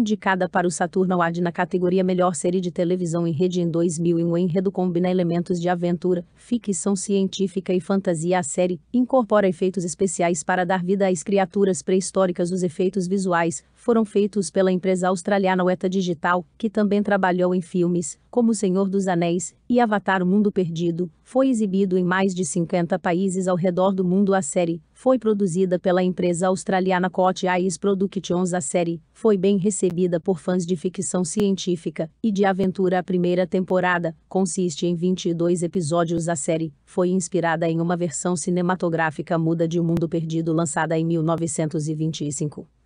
indicada para o Saturn Award na categoria Melhor Série de Televisão em Rede em 2001. O enredo combina elementos de aventura, ficção científica e fantasia. A série incorpora efeitos especiais para dar vida às criaturas pré-históricas. Os efeitos visuais foram feitos pela empresa australiana Weta Digital, que também trabalhou em filmes como O Senhor dos Anéis e Avatar O Mundo Perdido. Foi exibido em mais de 50 países ao redor do mundo. A série foi produzida pela empresa australiana Cot Eyes Productions. A série foi bem recebida por fãs de ficção científica e de aventura. A primeira temporada consiste em 22 episódios. A série foi inspirada em uma versão cinematográfica muda de O Mundo Perdido lançada em 1925.